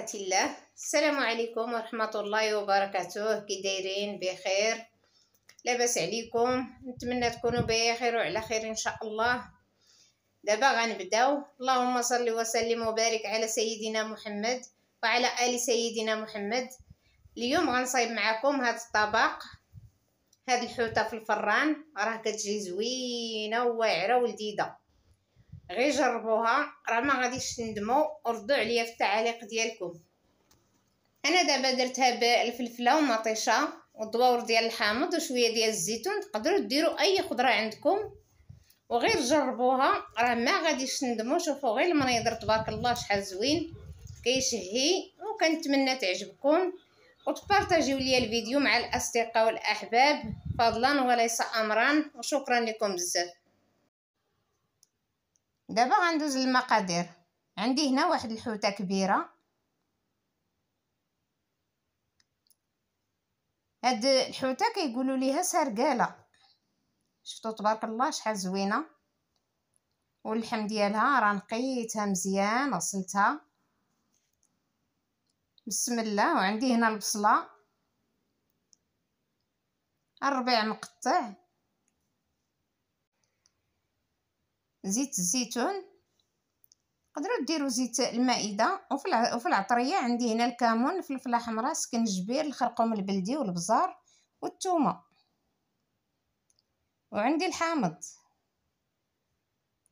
بركة الله السلام عليكم ورحمة الله وبركاته كي دايرين بخير لاباس عليكم نتمنى تكونوا بخير وعلى خير ان شاء الله دابا غنبداو اللهم صل وسلم وبارك على سيدنا محمد وعلى ال سيدنا محمد اليوم غنصايب معكم هاد الطبق هاد الحوته في الفران راه كتجي زوينه وواعره ولذيذه غير جربوها راه ما غاديش تندموا وردوا عليا في التعاليق ديالكم انا دابا درتها بالفلفله ومطيشه والدواور ديال الحامض وشويه ديال الزيتون تقدروا ديروا اي خضره عندكم وغير جربوها راه ما غاديش تندموا شوفوا غير المنيضر تبارك الله شحال زوين كيشهي وكنتمنى تعجبكم وتبارطاجيو ليا الفيديو مع الاصدقاء والاحباب فضلا وليس امرا وشكرا لكم بزاف دابا غندوز للمقادير عندي هنا واحد الحوته كبيره هاد الحوته كيقولوا ليها سرقاله شفتوا تبارك الله شحال زوينه واللحم ديالها راه نقيتها مزيان غسلتها بسم الله وعندي هنا البصله الربيع مقطع زيت الزيتون تقدروا ديروا زيت المائده وفي العطريه عندي هنا الكمون الفلفله حمراء سكنجبير الخرقوم البلدي والبزار والثومه وعندي الحامض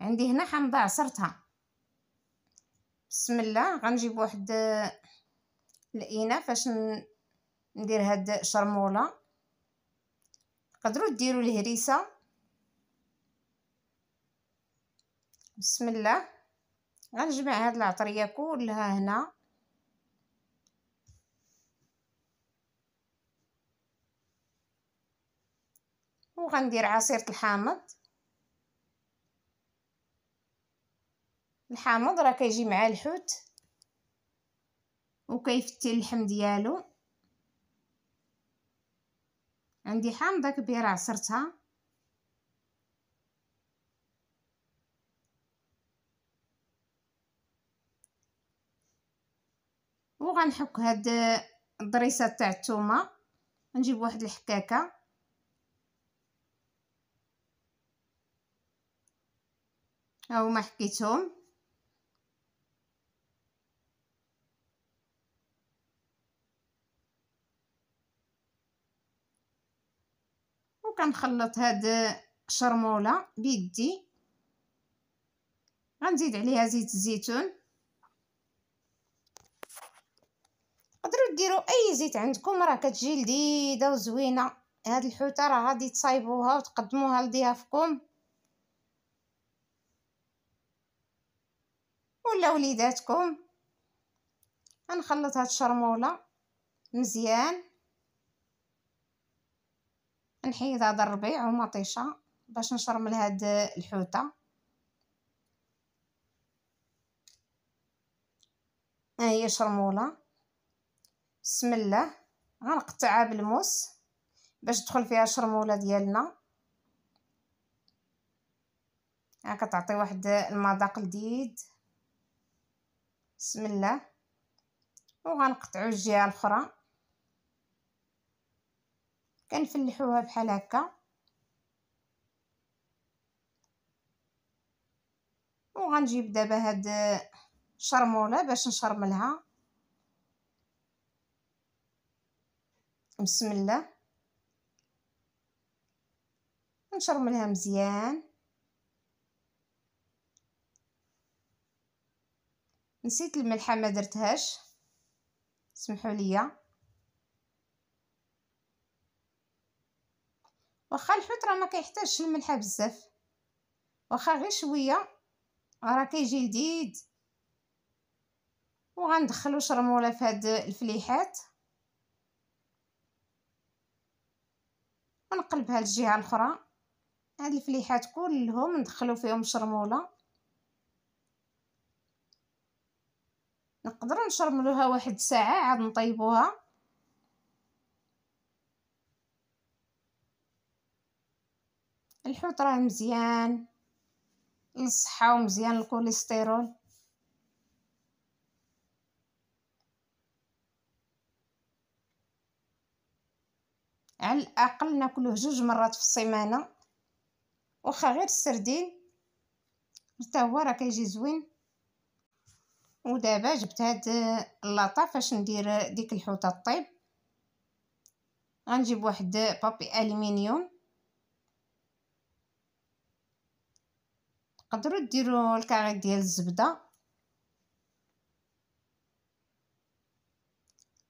عندي هنا حامضه عصرتها بسم الله غنجيب واحد الاناء فاش ندير هاد الشرموله تقدروا ديروا الهريسه بسم الله غنجمع هاد العطريه كلها هنا وغندير عصيره الحامض الحامض راه كيجي مع الحوت وكيفتي اللحم ديالو عندي حامضه كبيره عصرتها وغنحك هاد الضريسه تاع الثومه نجيب واحد الحكاكه او ما حكيتهم وكنخلط هاد الشرموله بيدي غنزيد عليها زيت الزيتون ديروا اي زيت عندكم راه كتجي لذيذه وزوينه هاد الحوته راه غادي تصايبوها وتقدموها لضيافكم ولا وليداتكم غنخلط هاد الشرموله مزيان نحيد هاد الربيع ومطيشه باش نشرمل هاد الحوته ها هي شرموله بسم الله غنقطعها بالموس باش تدخل فيها الشرموله ديالنا ها كتعطي واحد المذاق لذيذ بسم الله وغنقطعو الجهه الاخرى كنفلحوها بحال هكا وغنجيب دابا هاد الشرموله باش نشرملها بسم الله نشرملها مزيان نسيت الملحه ما درتهاش سمحوا لي واخا الحوت راه ما كيحتاجش الملحه بزاف واخا غير شويه راه كيجي لذيذ وغندخلو شرموله في هاد الفليحات ونقلبها الجهه الاخرى هاد الفليحات كلهم ندخلو فيهم شرموله نقدروا نشرملوها واحد ساعه عاد نطيبوها الحوت راه مزيان للصحه ومزيان الكوليسترول على الاقل ناكله جوج مرات في السيمانه واخا غير السردين حتى هو راه كيجي زوين ودابا جبت هاد اللاطا فاش ندير ديك الحوته الطيب غنجيب واحد بابي الومنيوم تقدروا ديروا الكاري ديال الزبده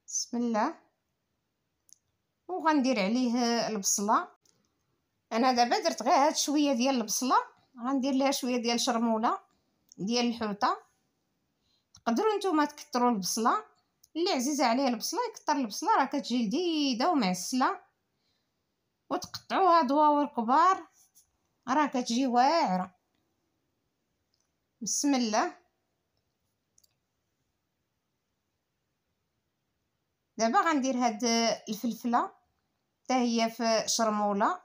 بسم الله وغندير عليه البصله انا دابا درت غير هاد شويه ديال البصله غندير لها شويه ديال شرموله ديال الحوته تقدروا نتوما تكثروا البصله اللي عزيزه عليه البصله يكثر البصله راه كتجي لذيذه ومعسله وتقطعوها دواور كبار راه كتجي واعره بسم الله دابا غندير هاد الفلفله حتى هي في شرموله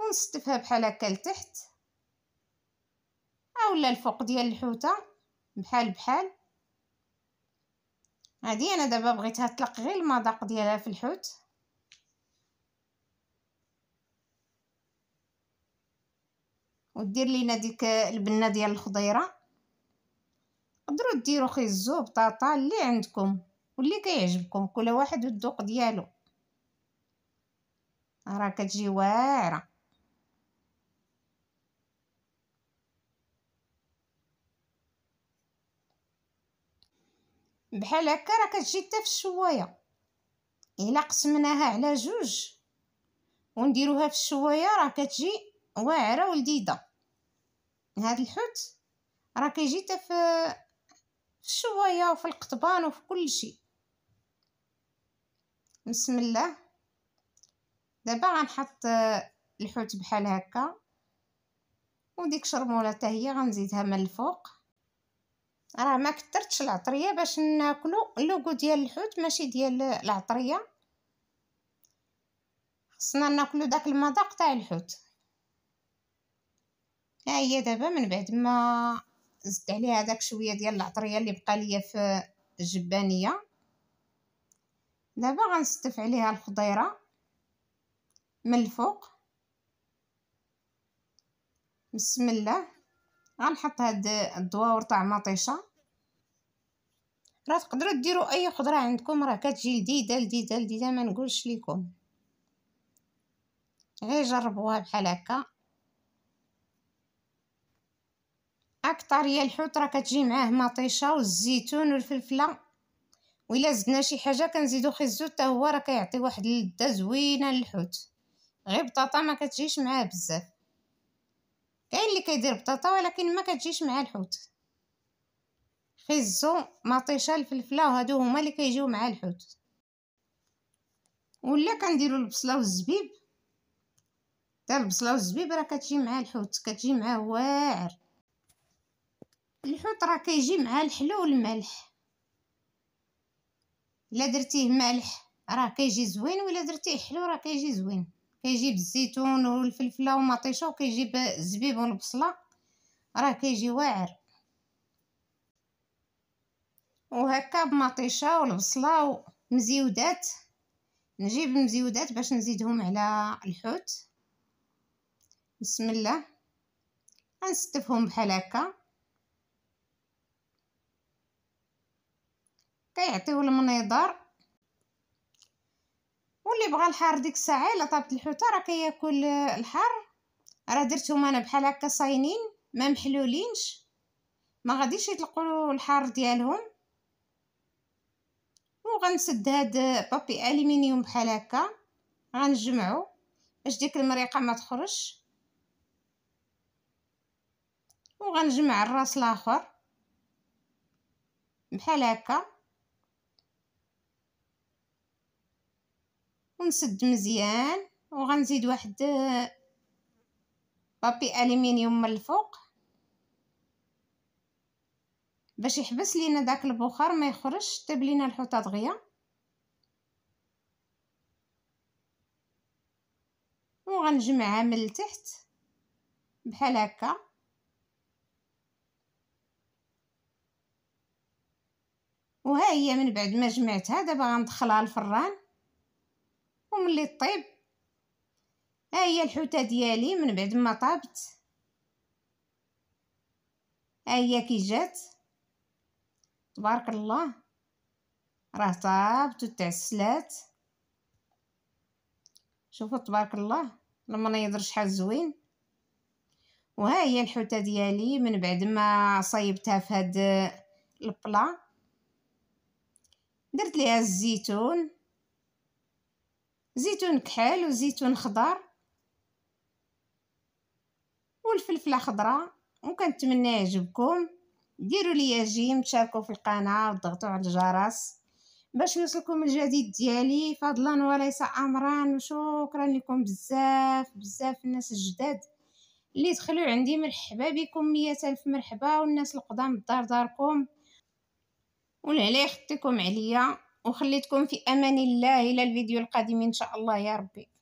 ونستفها بحال هكا لتحت اولا الفوق ديال الحوته بحال بحال هادي انا دابا بغيتها تلق غير المذاق ديالها في الحوت ودير لينا ديك البنه ديال الخضيره تقدروا ديروا خيزو بطاطا اللي عندكم واللي كيعجبكم كل واحد والذوق ديالو راه كتجي واعره بحال هكا راه كتجي حتى في الشوايه الا قسمناها على جوج ونديروها في الشوايه راه كتجي واعره ولذيذه هذا الحوت راه كيجي حتى في الشوايه وفي القطبان وفي كل شيء بسم الله دابا غنحط آه، الحوت بحال هكا وديك شرموله حتى هي غنزيدها من الفوق راه ما كثرتش العطريه باش ناكلو اللوغو ديال الحوت ماشي ديال العطريه خصنا ناكلو داك المذاق تاع الحوت ها هي دابا من بعد ما زدت عليها داك شويه ديال العطريه اللي بقى ليا في الجبانيه دابا غنستف عليها الخضيره من الفوق بسم الله غنحط هاد الدواور تاع مطيشه راه تقدروا ديروا اي خضره عندكم راه كتجي لذيذه لذيذه لذيذه ما نقولش لكم غير جربوها بحال هكا اكثر هي الحوت راه كتجي معاه مطيشه والزيتون والفلفله وإلا زدنا شي حاجة كنزيدو خيزو حتى هو راه كيعطي واحد اللذة زوينة للحوت غير بطاطا ما كتجيش معاه بزاف كاين اللي كيدير بطاطا ولكن ما كتجيش مع الحوت خيزو مطيشه الفلفله وهادو هما اللي كيجيو مع الحوت ولا كنديرو البصله والزبيب حتى البصله والزبيب راه كتجي مع الحوت كتجي معاه واعر الحوت راه كيجي مع الحلو والملح الا درتيه مالح راه كيجي زوين ولا درتيه حلو راه كيجي زوين كيجي بالزيتون والفلفله ومطيشه وكيجي بالزبيب والبصله راه كيجي واعر وهكا بمطيشه والبصله ومزيودات نجيب المزيودات باش نزيدهم على الحوت بسم الله غنستفهم بحال هكا كيعطيو المنيضر واللي بغى الحار ديك الساعه الا طابت الحوته راه كياكل الحار راه درتهم انا بحال هكا صاينين ما محلولينش ما غاديش يطلقوا الحار ديالهم وغنسد هاد بابي الومنيوم بحال هكا غنجمعو باش ديك المريقه ما تخرجش وغنجمع الراس الاخر بحال هكا ونسد مزيان وغنزيد واحد آه، بابي الومنيوم من الفوق باش يحبس لينا داك البخار ما يخرجش تاب طيب لينا الحوطه دغيا وغنجمعها من التحت بحال هكا وها هي من بعد ما جمعتها دابا غندخلها الفران وملي طيب ها هي الحوته ديالي من بعد ما طابت ها هي كي جات تبارك الله راه طابت وتعسلات شوفوا تبارك الله المنيضر شحال زوين وها هي الحوته ديالي من بعد ما صيبتها في هاد البلا درت ليها الزيتون زيتون كحل وزيتون خضر والفلفله خضراء وكنتمنى يعجبكم ديروا لي جيم تشاركوا في القناه وضغطوا على الجرس باش يوصلكم الجديد ديالي فضلا وليس امرا وشكرا لكم بزاف بزاف الناس الجداد اللي دخلوا عندي مرحبا بكم مية الف مرحبا والناس القدام الدار داركم والعلي يخطيكم عليا وخليتكم في امان الله الى الفيديو القادم ان شاء الله يا ربي